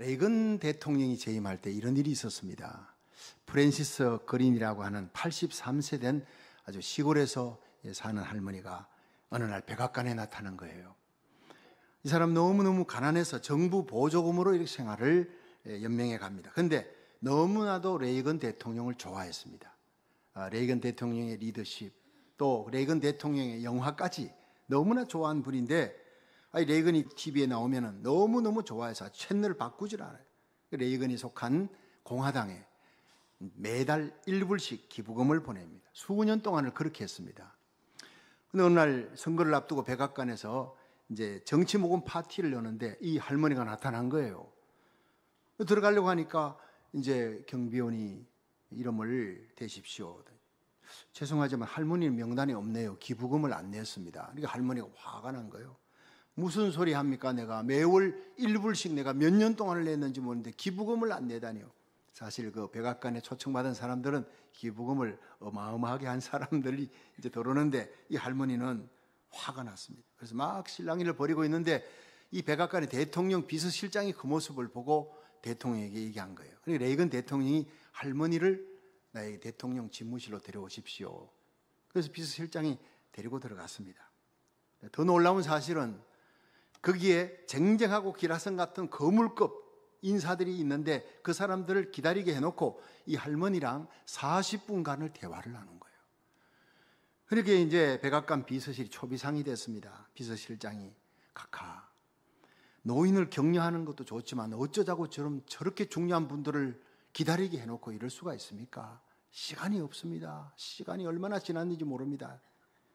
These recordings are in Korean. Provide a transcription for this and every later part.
레이건 대통령이 재임할 때 이런 일이 있었습니다. 프랜시스 그린이라고 하는 83세 된 아주 시골에서 사는 할머니가 어느 날 백악관에 나타난 거예요. 이 사람 너무너무 가난해서 정부 보조금으로 이렇게 생활을 예, 연명해 갑니다. 근데 너무나도 레이건 대통령을 좋아했습니다. 아, 레이건 대통령의 리더십, 또 레이건 대통령의 영화까지 너무나 좋아한 분인데 아니 레이건이 TV에 나오면은 너무 너무 좋아해서 채널 바꾸질 않아요. 레이건이 속한 공화당에 매달 1불씩 기부금을 보냅니다. 수년 동안을 그렇게 했습니다. 근데 어느 날 선거를 앞두고 백악관에서 이제 정치 모금 파티를 여는데 이 할머니가 나타난 거예요. 들어가려고 하니까 이제 경비원이 이름을 대십시오. 죄송하지만 할머니 명단이 없네요. 기부금을 안 냈습니다. 그러니까 할머니가 화가 난 거예요. 무슨 소리 합니까? 내가 매월 1불씩 내가 몇 년 동안을 냈는지 모르는데 기부금을 안 내다니요. 사실 그 백악관에 초청받은 사람들은 기부금을 어마어마하게 한 사람들이 이제 들어오는데 이 할머니는 화가 났습니다. 그래서 막 실랑이를 벌이고 있는데 이 백악관의 대통령 비서실장이 그 모습을 보고 대통령에게 얘기한 거예요. 그러니까 레이건 대통령이 할머니를 나의 대통령 집무실로 데려오십시오. 그래서 비서실장이 데리고 들어갔습니다. 더 놀라운 사실은 거기에 쟁쟁하고 기라성 같은 거물급 인사들이 있는데 그 사람들을 기다리게 해놓고 이 할머니랑 40분간을 대화를 하는 거예요. 그렇게 이제 백악관 비서실이 초비상이 됐습니다. 비서실장이 카카. 노인을 격려하는 것도 좋지만 어쩌자고 저럼 저렇게 중요한 분들을 기다리게 해놓고 이럴 수가 있습니까? 시간이 없습니다. 시간이 얼마나 지났는지 모릅니다.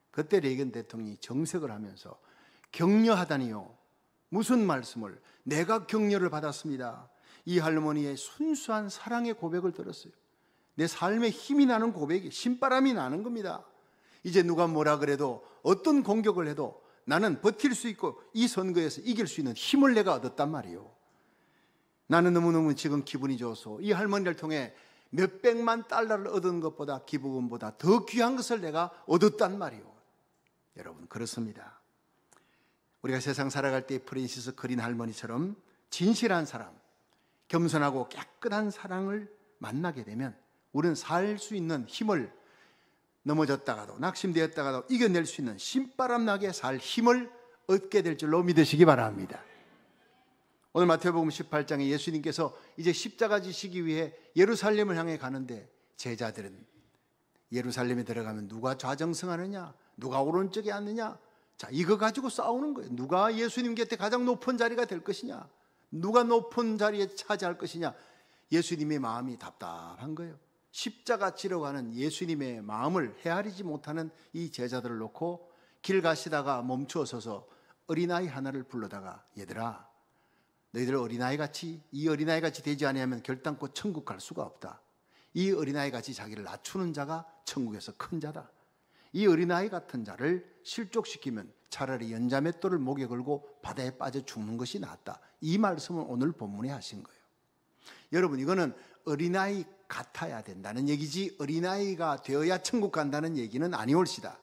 그때 레이건 대통령이 정색을 하면서 격려하다니요. 무슨 말씀을? 내가 격려를 받았습니다. 이 할머니의 순수한 사랑의 고백을 들었어요. 내 삶에 힘이 나는 고백이 신바람이 나는 겁니다. 이제 누가 뭐라 그래도 어떤 공격을 해도 나는 버틸 수 있고 이 선거에서 이길 수 있는 힘을 내가 얻었단 말이요. 나는 너무너무 지금 기분이 좋아서 이 할머니를 통해 몇백만 달러를 얻은 것보다 기부금보다 더 귀한 것을 내가 얻었단 말이요. 여러분, 그렇습니다. 우리가 세상 살아갈 때 프린시스 그린 할머니처럼 진실한 사람 겸손하고 깨끗한 사랑을 만나게 되면 우리는 살 수 있는 힘을 넘어졌다가도 낙심되었다가도 이겨낼 수 있는 신바람 나게 살 힘을 얻게 될 줄로 믿으시기 바랍니다. 오늘 마태복음 18장에 예수님께서 이제 십자가 지시기 위해 예루살렘을 향해 가는데 제자들은 예루살렘에 들어가면 누가 좌정승하느냐, 누가 오른쪽에 앉느냐, 자, 이거 가지고 싸우는 거예요. 누가 예수님 곁에 가장 높은 자리가 될 것이냐? 누가 높은 자리에 차지할 것이냐? 예수님의 마음이 답답한 거예요. 십자가 치려고 하는 예수님의 마음을 헤아리지 못하는 이 제자들을 놓고 길 가시다가 멈추어 서서 어린아이 하나를 불러다가 얘들아 너희들 어린아이 같이 이 어린아이 같이 되지 아니하면 결단코 천국 갈 수가 없다. 이 어린아이 같이 자기를 낮추는 자가 천국에서 큰 자다. 이 어린아이 같은 자를 실족시키면 차라리 연자맷돌을 목에 걸고 바다에 빠져 죽는 것이 낫다. 이 말씀을 오늘 본문에 하신 거예요. 여러분, 이거는 어린아이 같아야 된다는 얘기지 어린아이가 되어야 천국 간다는 얘기는 아니올시다.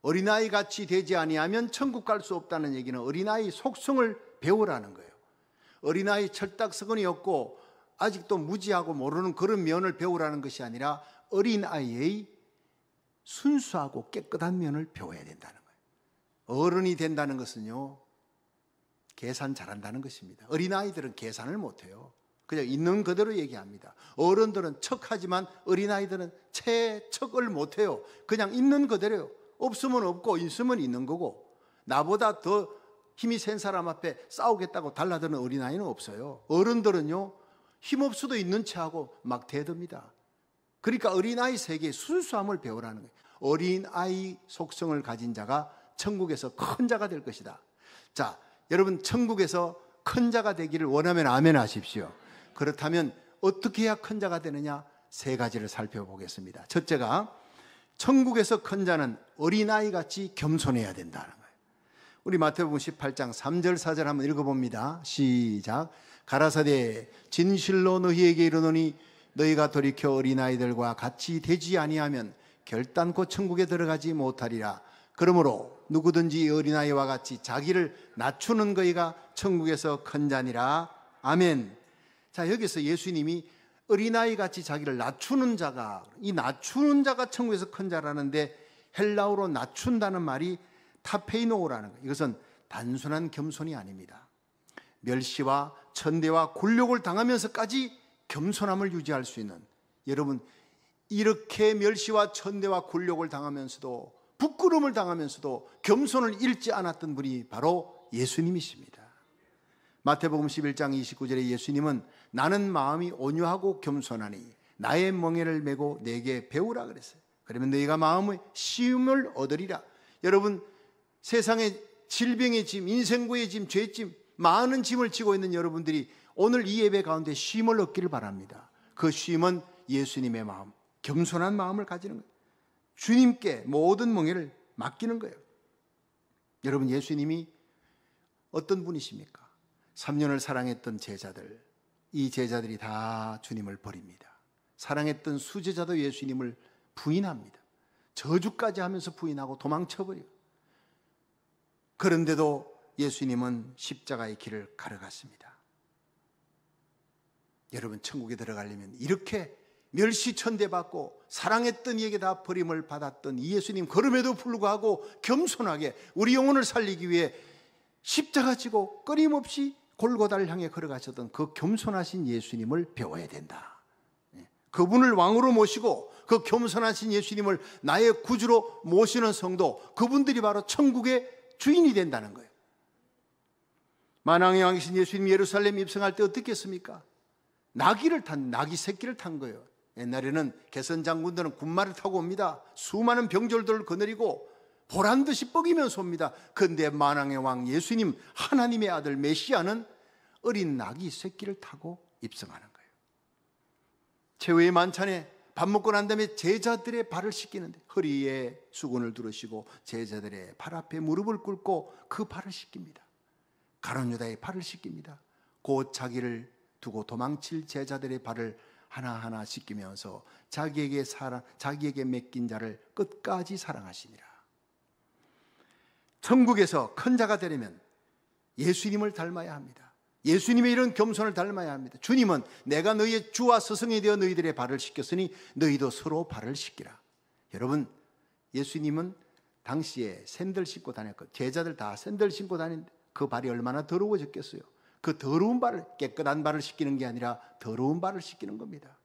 어린아이 같이 되지 아니하면 천국 갈 수 없다는 얘기는 어린아이 속성을 배우라는 거예요. 어린아이 철딱서근이 없고 아직도 무지하고 모르는 그런 면을 배우라는 것이 아니라 어린아이의 순수하고 깨끗한 면을 배워야 된다는 거예요. 어른이 된다는 것은요, 계산 잘한다는 것입니다. 어린아이들은 계산을 못해요. 그냥 있는 그대로 얘기합니다. 어른들은 척하지만 어린아이들은 채 척을 못해요. 그냥 있는 그대로요. 없으면 없고 있으면 있는 거고 나보다 더 힘이 센 사람 앞에 싸우겠다고 달라드는 어린아이는 없어요. 어른들은요, 힘없어도 있는 체하고 막 대듭니다. 그러니까 어린아이 세계의 순수함을 배우라는 거예요. 어린 아이 속성을 가진 자가 천국에서 큰 자가 될 것이다. 자, 여러분 천국에서 큰 자가 되기를 원하면 아멘 하십시오. 그렇다면 어떻게 해야 큰 자가 되느냐? 세 가지를 살펴보겠습니다. 첫째가 천국에서 큰 자는 어린아이 같이 겸손해야 된다는 거예요. 우리 마태복음 18장 3절 4절 한번 읽어 봅니다. 시작. 가라사대 진실로 너희에게 이르노니 너희가 돌이켜 어린아이들과 같이 되지 아니하면 결단코 천국에 들어가지 못하리라. 그러므로 누구든지 어린아이와 같이 자기를 낮추는 거이가 천국에서 큰 자니라. 아멘. 자, 여기서 예수님이 어린아이 같이 자기를 낮추는 자가, 이 낮추는 자가 천국에서 큰 자라는데 헬라어로 낮춘다는 말이 타페이노라는 거 이것은 단순한 겸손이 아닙니다. 멸시와 천대와 굴욕을 당하면서까지 겸손함을 유지할 수 있는 여러분 이렇게 멸시와 천대와 굴욕을 당하면서도 부끄러움을 당하면서도 겸손을 잃지 않았던 분이 바로 예수님이십니다. 마태복음 11장 29절에 예수님은 나는 마음이 온유하고 겸손하니 나의 멍에를 메고 내게 배우라 그랬어요. 그러면 너희가 마음의 쉬움을 얻으리라. 여러분 세상의 질병의 짐, 인생고의 짐, 죄짐 많은 짐을 지고 있는 여러분들이 오늘 이 예배 가운데 쉼을 얻기를 바랍니다. 그 쉼은 예수님의 마음, 겸손한 마음을 가지는 거예요. 주님께 모든 멍에를 맡기는 거예요. 여러분, 예수님이 어떤 분이십니까? 3년을 사랑했던 제자들, 이 제자들이 다 주님을 버립니다. 사랑했던 수제자도 예수님을 부인합니다. 저주까지 하면서 부인하고 도망쳐버려요. 그런데도 예수님은 십자가의 길을 가려갔습니다 여러분, 천국에 들어가려면 이렇게 멸시천대받고 사랑했던 이에게 다 버림을 받았던 예수님 그럼에도 불구하고 겸손하게 우리 영혼을 살리기 위해 십자가 지고 끊임없이 골고다를 향해 걸어가셨던 그 겸손하신 예수님을 배워야 된다. 예. 그분을 왕으로 모시고 그 겸손하신 예수님을 나의 구주로 모시는 성도, 그분들이 바로 천국의 주인이 된다는 거예요. 만왕의 왕이신 예수님 예루살렘 입성할 때 어떻게 했습니까? 나귀를 탄, 나귀 새끼를 탄 거예요. 옛날에는 개선 장군들은 군마를 타고 옵니다. 수많은 병졸들을 거느리고 보란 듯이 뻐기면서 옵니다. 근데 만왕의 왕 예수님 하나님의 아들 메시아는 어린 낙이 새끼를 타고 입성하는 거예요. 최후의 만찬에 밥 먹고 난 다음에 제자들의 발을 씻기는데 허리에 수건을 두르시고 제자들의 발 앞에 무릎을 꿇고 그 발을 씻깁니다. 가론유다의 발을 씻깁니다. 곧 자기를 두고 도망칠 제자들의 발을 하나하나 씻기면서 자기에게 사랑, 자기에게 맡긴 자를 끝까지 사랑하시니라. 천국에서 큰 자가 되려면 예수님을 닮아야 합니다. 예수님의 이런 겸손을 닮아야 합니다. 주님은 내가 너희의 주와 스승이 되어 너희들의 발을 씻겼으니 너희도 서로 발을 씻기라. 여러분, 예수님은 당시에 샌들 신고 다녔고 제자들 다 샌들 신고 다니그 발이 얼마나 더러워졌겠어요. 그 더러운 발을 깨끗한 발을 씻기는 게 아니라 더러운 발을 씻기는 겁니다.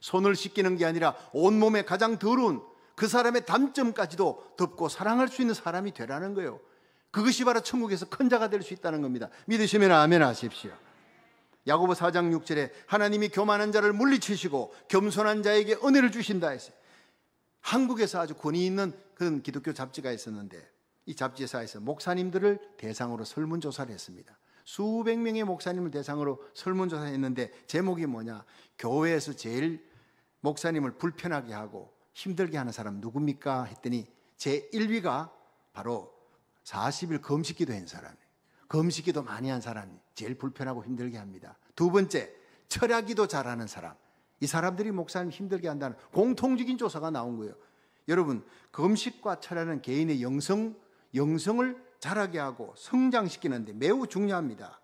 손을 씻기는 게 아니라 온몸에 가장 더러운 그 사람의 단점까지도 덮고 사랑할 수 있는 사람이 되라는 거예요. 그것이 바로 천국에서 큰 자가 될 수 있다는 겁니다. 믿으시면 아멘 하십시오. 야고보 4장 6절에 하나님이 교만한 자를 물리치시고 겸손한 자에게 은혜를 주신다 했어요. 한국에서 아주 권위 있는 그런 기독교 잡지가 있었는데 이 잡지사에서 목사님들을 대상으로 설문조사를 했습니다. 수백 명의 목사님을 대상으로 설문조사했는데 제목이 뭐냐? 교회에서 제일 목사님을 불편하게 하고 힘들게 하는 사람 누굽니까? 했더니 제 1위가 바로 40일 검식기도한 사람이에요. 금식기도 많이 한 사람이 제일 불편하고 힘들게 합니다. 두 번째, 철학기도 잘하는 사람. 이 사람들이 목사님 힘들게 한다는 공통적인 조사가 나온 거예요. 여러분, 검식과철학은 개인의 영성, 영성을 자라게 하고 성장시키는데 매우 중요합니다.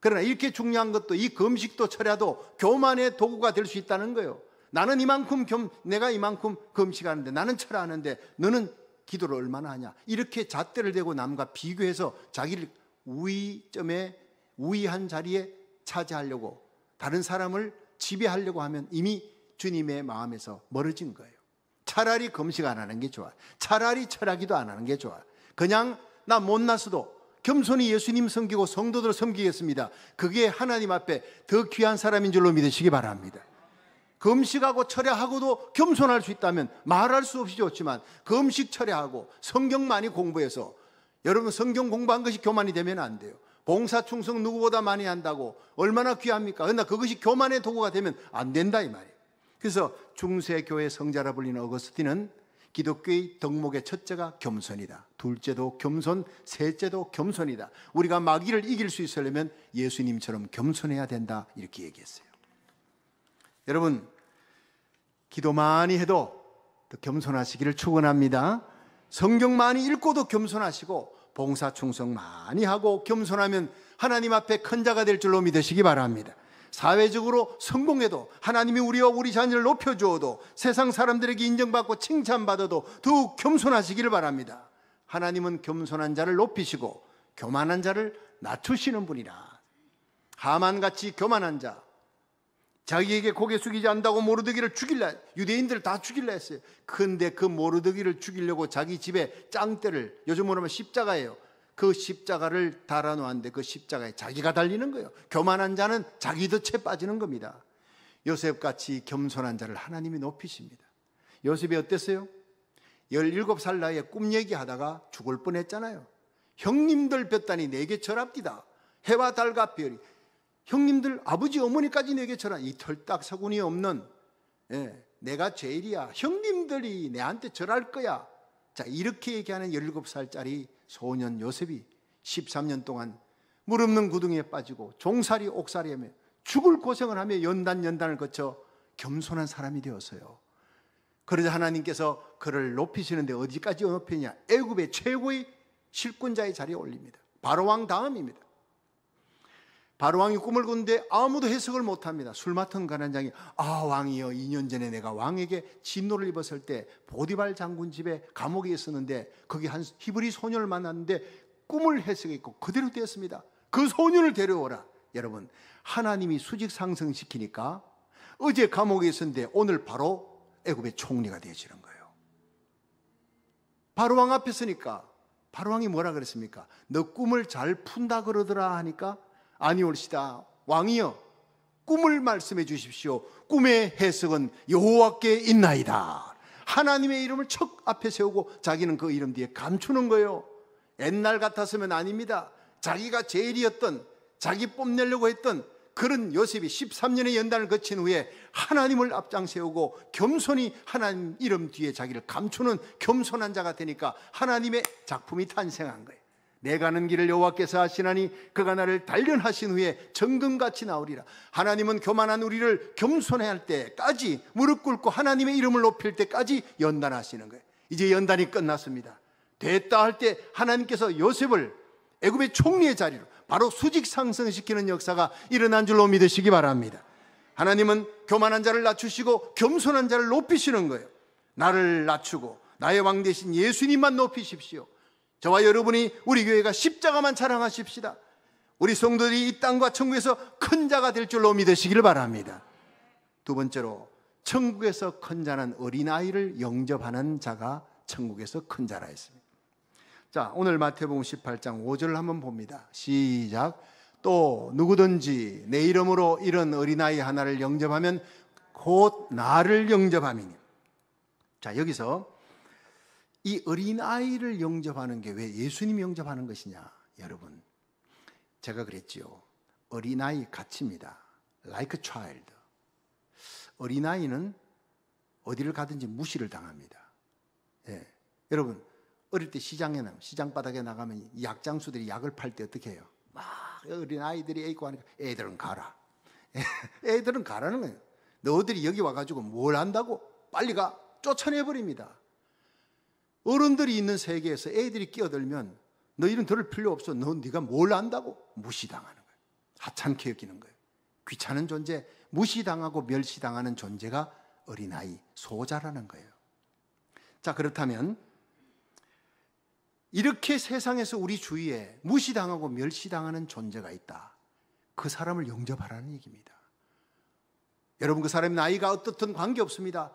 그러나 이렇게 중요한 것도 이 금식도 철야도 교만의 도구가 될 수 있다는 거예요. 나는 이만큼 겸, 내가 이만큼 금식하는데 나는 철야하는데 너는 기도를 얼마나 하냐. 이렇게 잣대를 대고 남과 비교해서 자기를 우위점에 우위한 자리에 차지하려고 다른 사람을 지배하려고 하면 이미 주님의 마음에서 멀어진 거예요. 차라리 금식 안 하는 게 좋아. 차라리 철학기도 안 하는 게 좋아. 그냥 나못났어도 겸손히 예수님 섬기고 성도들 을 섬기겠습니다. 그게 하나님 앞에 더 귀한 사람인 줄로 믿으시기 바랍니다. 금식하고 철야하고도 겸손할 수 있다면 말할 수 없이 좋지만 금식 철야하고 성경 많이 공부해서 여러분 성경 공부한 것이 교만이 되면 안 돼요. 봉사 충성 누구보다 많이 한다고 얼마나 귀합니까? 그러나 그것이 교만의 도구가 되면 안 된다 이 말이에요. 그래서 중세 교회 성자라 불리는 어거스틴은 기독교의 덕목의 첫째가 겸손이다. 둘째도 겸손, 셋째도 겸손이다. 우리가 마귀를 이길 수 있으려면 예수님처럼 겸손해야 된다. 이렇게 얘기했어요. 여러분, 기도 많이 해도 겸손하시기를 축원합니다. 성경 많이 읽고도 겸손하시고 봉사 충성 많이 하고 겸손하면 하나님 앞에 큰 자가 될 줄로 믿으시기 바랍니다. 사회적으로 성공해도 하나님이 우리와 우리 자녀를 높여주어도 세상 사람들에게 인정받고 칭찬받아도 더욱 겸손하시기를 바랍니다. 하나님은 겸손한 자를 높이시고 교만한 자를 낮추시는 분이라. 하만같이 교만한 자, 자기에게 고개 숙이지 않다고 모르드기를 죽일라 유대인들다 죽일라 했어요. 근데 그 모르드기를 죽이려고 자기 집에 짱대를 요즘으로 하면 십자가예요. 그 십자가를 달아놓았는데 그 십자가에 자기가 달리는 거예요. 교만한 자는 자기 도채 빠지는 겁니다. 요셉같이 겸손한 자를 하나님이 높이십니다. 요셉이 어땠어요? 17살 나이에 꿈 얘기하다가 죽을 뻔했잖아요. 형님들 뵀다니 내게 절합디다. 해와 달과 별이. 형님들 아버지 어머니까지 내게 절한 이 털딱서군이 없는 예, 내가 죄일이야 형님들이 내한테 절할 거야. 자 이렇게 얘기하는 17살짜리 소년 요셉이 13년 동안 무릎는 구덩이에 빠지고 종살이 옥살이하며 죽을 고생을 하며 연단 연단을 거쳐 겸손한 사람이 되었어요. 그러자 하나님께서 그를 높이시는데 어디까지 높이냐? 애굽의 최고의 실권자의 자리에 올립니다. 바로 왕 다음입니다. 바로왕이 꿈을 꾼데 아무도 해석을 못합니다. 술 맡은 가난장이 아 왕이여 2년 전에 내가 왕에게 진노를 입었을 때 보디발 장군 집에 감옥에 있었는데 거기 한 히브리 소녀를 만났는데 꿈을 해석했고 그대로 되었습니다. 그 소녀를 데려오라. 여러분 하나님이 수직 상승시키니까 어제 감옥에 있었는데 오늘 바로 애굽의 총리가 되어지는 거예요. 바로왕 앞에 서니까 바로왕이 뭐라 그랬습니까? 너 꿈을 잘 푼다 그러더라 하니까 아니올시다. 왕이여 꿈을 말씀해 주십시오. 꿈의 해석은 여호와께 있나이다. 하나님의 이름을 척 앞에 세우고 자기는 그 이름 뒤에 감추는 거예요. 옛날 같았으면 아닙니다. 자기가 제일이었던 자기 뽐내려고 했던 그런 요셉이 13년의 연단을 거친 후에 하나님을 앞장 세우고 겸손히 하나님 이름 뒤에 자기를 감추는 겸손한 자가 되니까 하나님의 작품이 탄생한 거예요. 내 가는 길을 여호와께서 하시나니 그가 나를 단련하신 후에 정금같이 나오리라. 하나님은 교만한 우리를 겸손해 할 때까지 무릎 꿇고 하나님의 이름을 높일 때까지 연단하시는 거예요. 이제 연단이 끝났습니다. 됐다 할 때 하나님께서 요셉을 애굽의 총리의 자리로 바로 수직 상승시키는 역사가 일어난 줄로 믿으시기 바랍니다. 하나님은 교만한 자를 낮추시고 겸손한 자를 높이시는 거예요. 나를 낮추고 나의 왕 대신 예수님만 높이십시오. 저와 여러분이 우리 교회가 십자가만 자랑하십시다. 우리 성도들이 이 땅과 천국에서 큰 자가 될 줄로 믿으시길 바랍니다. 두 번째로 천국에서 큰 자는 어린아이를 영접하는 자가 천국에서 큰 자라 했습니다. 자, 오늘 마태복음 18장 5절을 한번 봅니다. 시작. 또 누구든지 내 이름으로 이런 어린아이 하나를 영접하면 곧 나를 영접함이니. 자, 여기서 이 어린아이를 영접하는 게 왜 예수님 영접하는 것이냐? 여러분, 제가 그랬지요. 어린아이 같습니다. Like child. 어린아이는 어디를 가든지 무시를 당합니다. 예. 여러분, 어릴 때 시장에 나 시장 바닥에 나가면 약장수들이 약을 팔 때 어떻게 해요? 막 어린아이들이 애고 하니까 애들은 가라. 애들은 가라는 거예요. 너희들이 여기 와가지고 뭘 한다고? 빨리 가! 쫓아내버립니다. 어른들이 있는 세계에서 애들이 끼어들면 너희는 들을 필요 없어. 너 네가 뭘 안다고 무시당하는 거예요. 하찮게 여기는 거예요. 귀찮은 존재, 무시당하고 멸시당하는 존재가 어린아이 소자라는 거예요. 자, 그렇다면 이렇게 세상에서 우리 주위에 무시당하고 멸시당하는 존재가 있다. 그 사람을 영접하라는 얘기입니다. 여러분 그 사람의 나이가 어떻든 관계없습니다.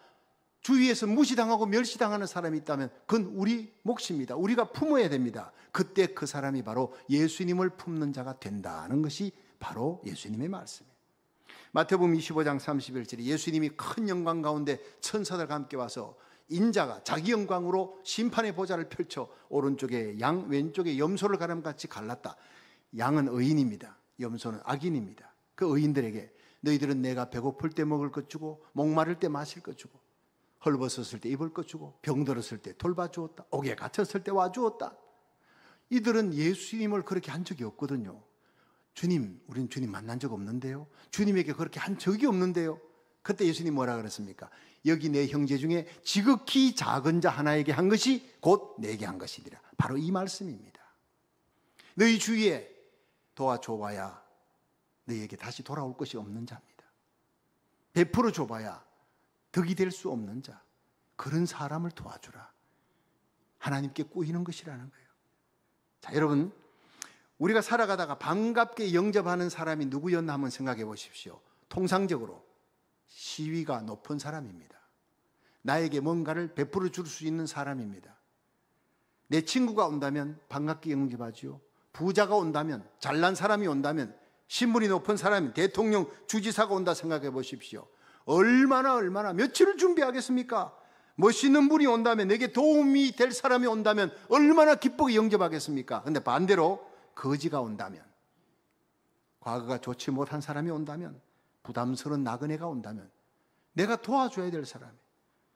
주위에서 무시당하고 멸시당하는 사람이 있다면 그건 우리 몫입니다. 우리가 품어야 됩니다. 그때 그 사람이 바로 예수님을 품는 자가 된다는 것이 바로 예수님의 말씀이에요. 마태복음 25장 31절에 예수님이 큰 영광 가운데 천사들과 함께 와서 인자가 자기 영광으로 심판의 보좌를 펼쳐 오른쪽에 양 왼쪽에 염소를 가름같이 갈랐다. 양은 의인입니다. 염소는 악인입니다. 그 의인들에게 너희들은 내가 배고플 때 먹을 것 주고 목마를 때 마실 것 주고 헐벗었을 때 입을 것 주고 병들었을 때 돌봐주었다. 옥에 갇혔을 때 와주었다. 이들은 예수님을 그렇게 한 적이 없거든요. 주님, 우린 주님 만난 적 없는데요. 주님에게 그렇게 한 적이 없는데요. 그때 예수님 뭐라 그랬습니까? 여기 내 형제 중에 지극히 작은 자 하나에게 한 것이 곧 내게 한 것이니라. 바로 이 말씀입니다. 너희 주위에 도와줘봐야 너희에게 다시 돌아올 것이 없는 자입니다. 베풀어 줘봐야 덕이 될 수 없는 자, 그런 사람을 도와주라. 하나님께 꼬이는 것이라는 거예요. 자, 여러분, 우리가 살아가다가 반갑게 영접하는 사람이 누구였나 한번 생각해 보십시오. 통상적으로 시위가 높은 사람입니다. 나에게 뭔가를 베풀어 줄 수 있는 사람입니다. 내 친구가 온다면 반갑게 영접하지요. 부자가 온다면, 잘난 사람이 온다면, 신분이 높은 사람이 대통령, 주지사가 온다 생각해 보십시오. 얼마나 얼마나 며칠을 준비하겠습니까? 멋있는 분이 온다면 내게 도움이 될 사람이 온다면 얼마나 기쁘게 영접하겠습니까? 근데 반대로 거지가 온다면 과거가 좋지 못한 사람이 온다면 부담스러운 나그네가 온다면 내가 도와줘야 될 사람이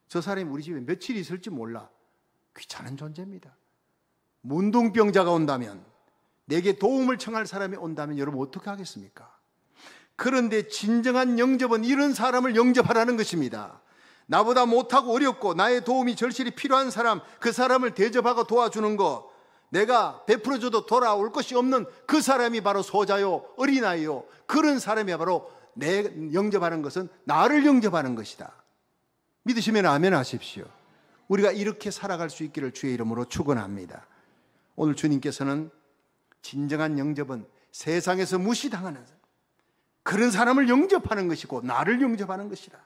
저 사람이 우리 집에 며칠 있을지 몰라 귀찮은 존재입니다. 문둥병자가 온다면 내게 도움을 청할 사람이 온다면 여러분 어떻게 하겠습니까? 그런데 진정한 영접은 이런 사람을 영접하라는 것입니다. 나보다 못하고 어렵고 나의 도움이 절실히 필요한 사람, 그 사람을 대접하고 도와주는 것. 내가 베풀어줘도 돌아올 것이 없는 그 사람이 바로 소자요, 어린아이요. 그런 사람이 바로 내 영접하는 것은 나를 영접하는 것이다. 믿으시면 아멘 하십시오. 우리가 이렇게 살아갈 수 있기를 주의 이름으로 축원합니다. 오늘 주님께서는 진정한 영접은 세상에서 무시당하는 그런 사람을 영접하는 것이고 나를 영접하는 것이라.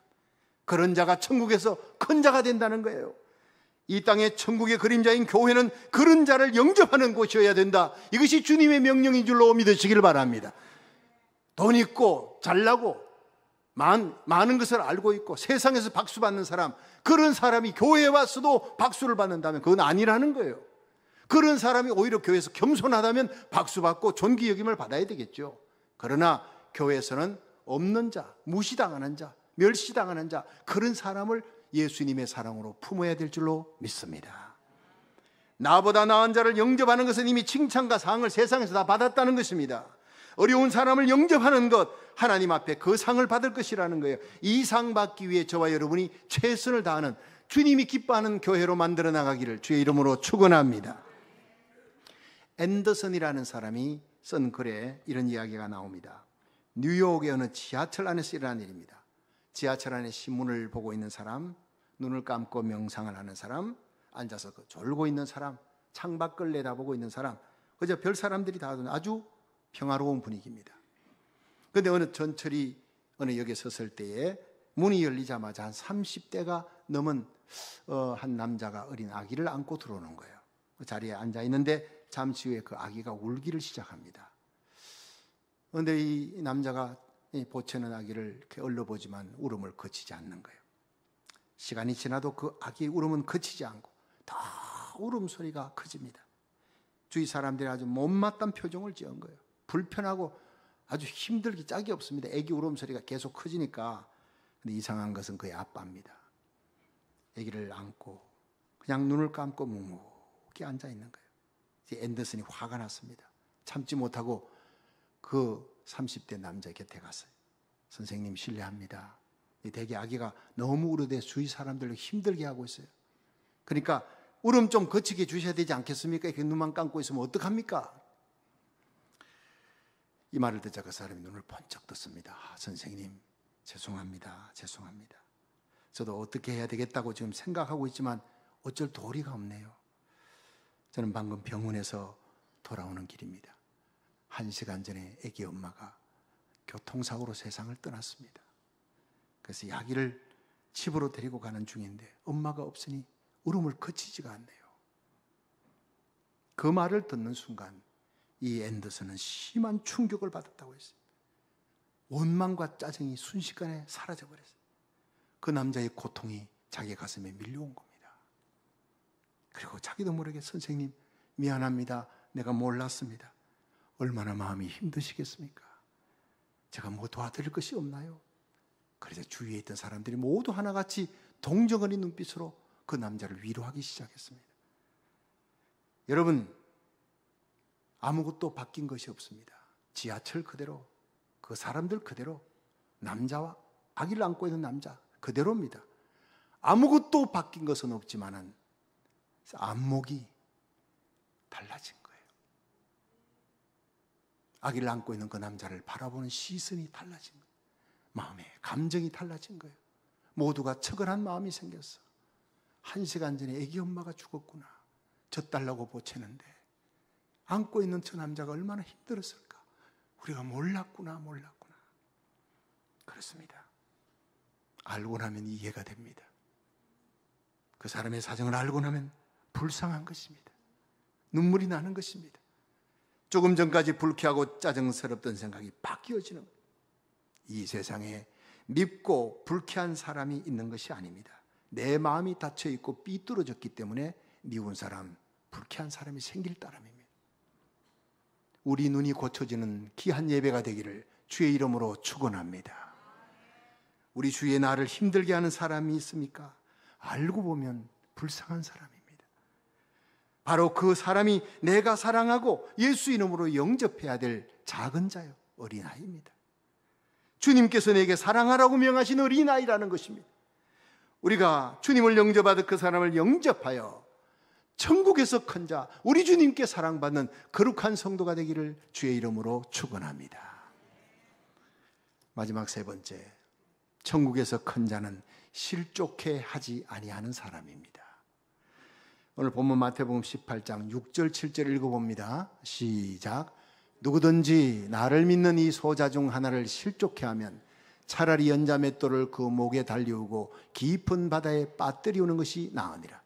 그런 자가 천국에서 큰 자가 된다는 거예요. 이 땅의 천국의 그림자인 교회는 그런 자를 영접하는 곳이어야 된다. 이것이 주님의 명령인 줄로 믿으시길 바랍니다. 돈 있고 잘나고 많, 은 것을 알고 있고 세상에서 박수 받는 사람 그런 사람이 교회에 왔어도 박수를 받는다면 그건 아니라는 거예요. 그런 사람이 오히려 교회에서 겸손하다면 박수 받고 존귀 여김을 받아야 되겠죠. 그러나 교회에서는 없는 자, 무시당하는 자, 멸시당하는 자, 그런 사람을 예수님의 사랑으로 품어야 될 줄로 믿습니다. 나보다 나은 자를 영접하는 것은 이미 칭찬과 상을 세상에서 다 받았다는 것입니다. 어려운 사람을 영접하는 것, 하나님 앞에 그 상을 받을 것이라는 거예요. 이 상 받기 위해 저와 여러분이 최선을 다하는 주님이 기뻐하는 교회로 만들어 나가기를 주의 이름으로 축원합니다. 앤더슨이라는 사람이 쓴 글에 이런 이야기가 나옵니다. 뉴욕의 어느 지하철 안에서 일어난 일입니다. 지하철 안에 신문을 보고 있는 사람, 눈을 감고 명상을 하는 사람, 앉아서 그 졸고 있는 사람, 창밖을 내다보고 있는 사람, 그저 별 사람들이 다 아주 평화로운 분위기입니다. 그런데 어느 전철이 어느 역에 섰을 때에 문이 열리자마자 한 30대가 넘은 어, 한 남자가 어린 아기를 안고 들어오는 거예요. 그 자리에 앉아 있는데 잠시 후에 그 아기가 울기를 시작합니다. 그런데 이 남자가 이 보채는 아기를 이렇게 얼러보지만 울음을 그치지 않는 거예요. 시간이 지나도 그 아기 울음은 그치지 않고 다 울음소리가 커집니다. 주위 사람들이 아주 못마땅 표정을 지은 거예요. 불편하고 아주 힘들기 짝이 없습니다. 아기 울음소리가 계속 커지니까. 근데 이상한 것은 그의 아빠입니다. 아기를 안고 그냥 눈을 감고 묵묵히 앉아 있는 거예요. 이제 앤더슨이 화가 났습니다. 참지 못하고 그 30대 남자 곁에 갔어요. 선생님 신뢰합니다. 이 대개 아기가 너무 우어대 주위 사람들을 힘들게 하고 있어요. 그러니까 울음 좀 거치게 주셔야 되지 않겠습니까? 이렇게 눈만 감고 있으면 어떡합니까? 이 말을 듣자 그 사람이 눈을 번쩍 떴습니다. 아, 선생님, 죄송합니다. 죄송합니다. 저도 어떻게 해야 되겠다고 지금 생각하고 있지만 어쩔 도리가 없네요. 저는 방금 병원에서 돌아오는 길입니다. 한 시간 전에 애기 엄마가 교통사고로 세상을 떠났습니다. 그래서 아기를 집으로 데리고 가는 중인데 엄마가 없으니 울음을 그치지가 않네요. 그 말을 듣는 순간 이 앤더슨은 심한 충격을 받았다고 했어요. 원망과 짜증이 순식간에 사라져 버렸어요. 그 남자의 고통이 자기 가슴에 밀려온 겁니다. 그리고 자기도 모르게 선생님 미안합니다. 내가 몰랐습니다. 얼마나 마음이 힘드시겠습니까? 제가 뭐 도와드릴 것이 없나요? 그래서 주위에 있던 사람들이 모두 하나같이 동정어린 눈빛으로 그 남자를 위로하기 시작했습니다. 여러분, 아무것도 바뀐 것이 없습니다. 지하철 그대로, 그 사람들 그대로, 남자와 아기를 안고 있는 남자 그대로입니다. 아무것도 바뀐 것은 없지만은 안목이 달라진 아기를 안고 있는 그 남자를 바라보는 시선이 달라진 거예요. 마음의 감정이 달라진 거예요. 모두가 처근한 마음이 생겼어. 한 시간 전에 애기 엄마가 죽었구나. 젖달라고 보채는데 안고 있는 저 남자가 얼마나 힘들었을까. 우리가 몰랐구나, 몰랐구나. 그렇습니다. 알고 나면 이해가 됩니다. 그 사람의 사정을 알고 나면 불쌍한 것입니다. 눈물이 나는 것입니다. 조금 전까지 불쾌하고 짜증스럽던 생각이 바뀌어지는 이 세상에 밉고 불쾌한 사람이 있는 것이 아닙니다. 내 마음이 닫혀 있고 삐뚤어졌기 때문에 미운 사람, 불쾌한 사람이 생길 따름입니다. 우리 눈이 고쳐지는 귀한 예배가 되기를 주의 이름으로 축원합니다. 우리 주위에 나를 힘들게 하는 사람이 있습니까? 알고 보면 불쌍한 사람. 바로 그 사람이 내가 사랑하고 예수 이름으로 영접해야 될 작은 자요, 어린아이입니다. 주님께서 내게 사랑하라고 명하신 어린아이라는 것입니다. 우리가 주님을 영접하듯 그 사람을 영접하여 천국에서 큰 자, 우리 주님께 사랑받는 거룩한 성도가 되기를 주의 이름으로 축원합니다. 마지막 세 번째, 천국에서 큰 자는 실족해 하지 아니하는 사람입니다. 오늘 본문 마태복음 18장 6절 7절 읽어봅니다. 시작. 누구든지 나를 믿는 이 소자 중 하나를 실족케 하면 차라리 연자맷돌을 그 목에 달리우고 깊은 바다에 빠뜨리우는 것이 나으니라.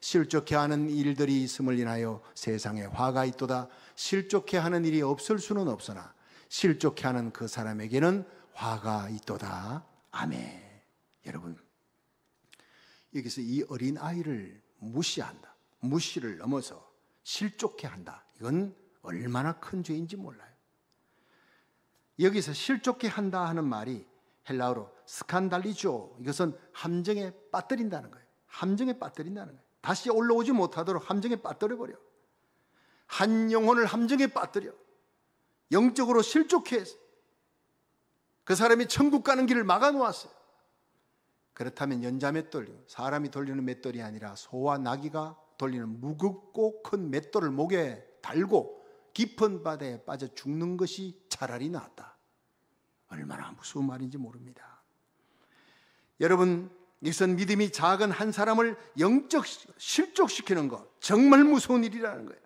실족케 하는 일들이 있음을 인하여 세상에 화가 있도다. 실족케 하는 일이 없을 수는 없으나 실족케 하는 그 사람에게는 화가 있도다. 아멘. 여러분, 여기서 이 어린 아이를 무시한다. 무시를 넘어서 실족해 한다. 이건 얼마나 큰 죄인지 몰라요. 여기서 실족해 한다 하는 말이 헬라어로 스칸달리죠. 이것은 함정에 빠뜨린다는 거예요. 함정에 빠뜨린다는 거예요. 다시 올라오지 못하도록 함정에 빠뜨려 버려. 한 영혼을 함정에 빠뜨려. 영적으로 실족해 해서. 그 사람이 천국 가는 길을 막아 놓았어요. 그렇다면 연자 맷돌, 요 사람이 돌리는 맷돌이 아니라 소와 나귀가 돌리는 무겁고 큰 맷돌을 목에 달고 깊은 바다에 빠져 죽는 것이 차라리 낫다. 얼마나 무서운 말인지 모릅니다. 여러분, 이것 믿음이 작은 한 사람을 영적 실족시키는 것, 정말 무서운 일이라는 거예요.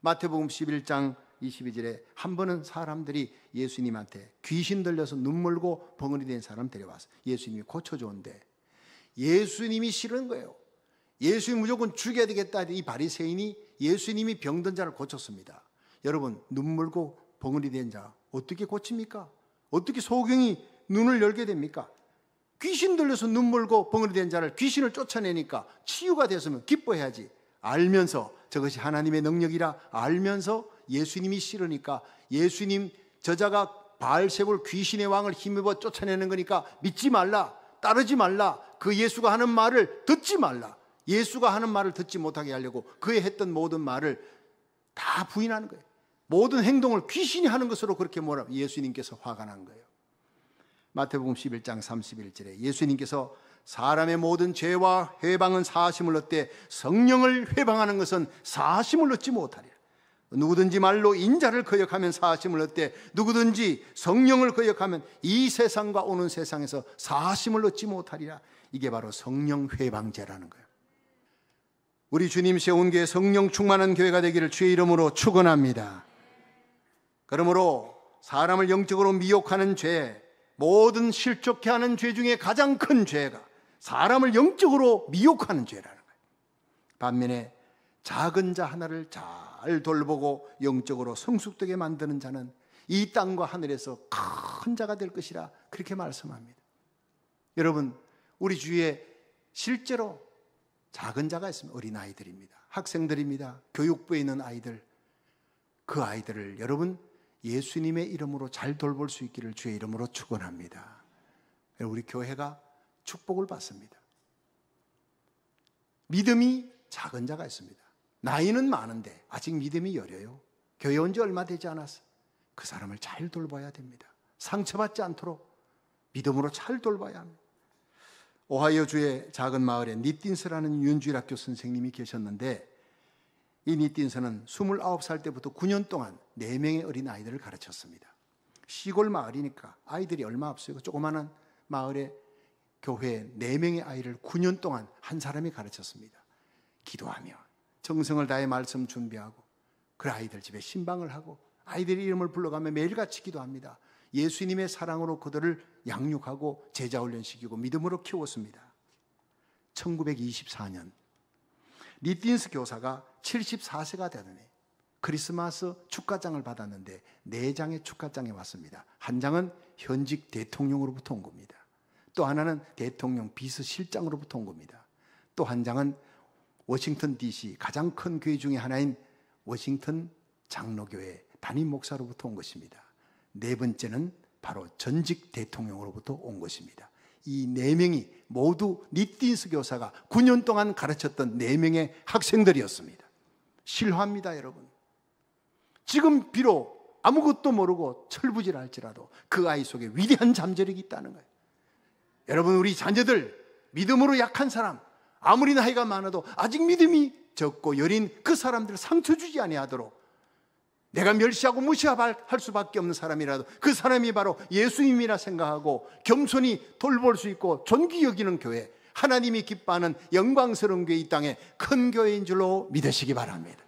마태복음 11장 22절에 한 번은 사람들이 예수님한테 귀신 들려서 눈물고 벙어리 된 사람 데려와서 예수님이 고쳐줬는데 예수님이 싫은 거예요. 예수님 무조건 죽여야 되겠다 이 바리새인이 예수님이 병든 자를 고쳤습니다. 여러분 눈물고 벙어리 된 자 어떻게 고칩니까? 어떻게 소경이 눈을 열게 됩니까? 귀신 들려서 눈물고 벙어리 된 자를 귀신을 쫓아내니까 치유가 됐으면 기뻐해야지. 알면서 저것이 하나님의 능력이라 알면서 예수님이 싫으니까 예수님 저자가 바알세불 귀신의 왕을 힘입어 쫓아내는 거니까 믿지 말라 따르지 말라 그 예수가 하는 말을 듣지 말라 예수가 하는 말을 듣지 못하게 하려고 그의 했던 모든 말을 다 부인하는 거예요. 모든 행동을 귀신이 하는 것으로 그렇게 뭐라 예수님께서 화가 난 거예요. 마태복음 11장 31절에 예수님께서 사람의 모든 죄와 회방은 사심을 얻되 성령을 회방하는 것은 사심을 얻지 못하리라. 누구든지 말로 인자를 거역하면 사심을 얻되 누구든지 성령을 거역하면 이 세상과 오는 세상에서 사심을 얻지 못하리라. 이게 바로 성령 회방제라는 거예요. 우리 주님 세운 교회 성령 충만한 교회가 되기를 주의 이름으로 축원합니다. 그러므로 사람을 영적으로 미혹하는 죄, 모든 실족해 하는 죄 중에 가장 큰 죄가 사람을 영적으로 미혹하는 죄라는 거예요. 반면에 작은 자 하나를 잘 돌보고 영적으로 성숙되게 만드는 자는 이 땅과 하늘에서 큰 자가 될 것이라 그렇게 말씀합니다. 여러분, 우리 주위에 실제로 작은 자가 있으면 어린아이들입니다. 학생들입니다. 교육부에 있는 아이들. 그 아이들을 여러분 예수님의 이름으로 잘 돌볼 수 있기를 주의 이름으로 축원합니다. 우리 교회가 축복을 받습니다. 믿음이 작은 자가 있습니다. 나이는 많은데 아직 믿음이 여려요. 교회 온 지 얼마 되지 않았어. 그 사람을 잘 돌봐야 됩니다. 상처받지 않도록 믿음으로 잘 돌봐야 합니다. 오하이오 주의 작은 마을에 니틴스라는 윤주일학교 선생님이 계셨는데 이 니틴스는 29살 때부터 9년 동안 4명의 어린 아이들을 가르쳤습니다. 시골 마을이니까 아이들이 얼마 없어요. 그 조그마한 마을에 교회에 4명의 아이를 9년 동안 한 사람이 가르쳤습니다. 기도하며 정성을 다해 말씀 준비하고 그 아이들 집에 신방을 하고 아이들 의 이름을 불러가며 매일같이 기도합니다. 예수님의 사랑으로 그들을 양육하고 제자 훈련시키고 믿음으로 키웠습니다. 1924년 리틴스 교사가 74세가 되더니 크리스마스 축가장을 받았는데 네 장의 축가장이 왔습니다. 한 장은 현직 대통령으로부터 온 겁니다. 또 하나는 대통령 비서실장으로부터 온 겁니다. 또 한 장은 워싱턴 DC 가장 큰 교회 중의 하나인 워싱턴 장로교회 담임 목사로부터 온 것입니다. 네 번째는 바로 전직 대통령으로부터 온 것입니다. 이 네 명이 모두 니틴스 교사가 9년 동안 가르쳤던 네 명의 학생들이었습니다. 실화입니다, 여러분. 지금 비록 아무것도 모르고 철부지랄지라도 그 아이 속에 위대한 잠재력이 있다는 거예요. 여러분, 우리 자녀들, 믿음으로 약한 사람, 아무리 나이가 많아도 아직 믿음이 적고 여린 그 사람들 상처 주지 아니하도록 내가 멸시하고 무시할 수밖에 없는 사람이라도 그 사람이 바로 예수님이라 생각하고 겸손히 돌볼 수 있고 존귀 여기는 교회, 하나님이 기뻐하는 영광스러운 교회 이 땅에 큰 교회인 줄로 믿으시기 바랍니다.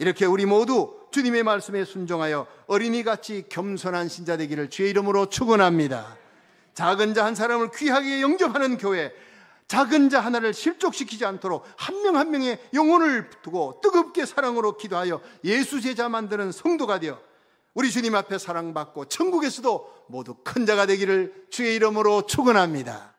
이렇게 우리 모두 주님의 말씀에 순종하여 어린이같이 겸손한 신자 되기를 주의 이름으로 축원합니다. 작은 자 한 사람을 귀하게 영접하는 교회, 작은 자 하나를 실족시키지 않도록 한 명한 한 명의 영혼을 두고 뜨겁게 사랑으로 기도하여 예수 제자 만드는 성도가 되어 우리 주님 앞에 사랑받고 천국에서도 모두 큰 자가 되기를 주의 이름으로 축원합니다.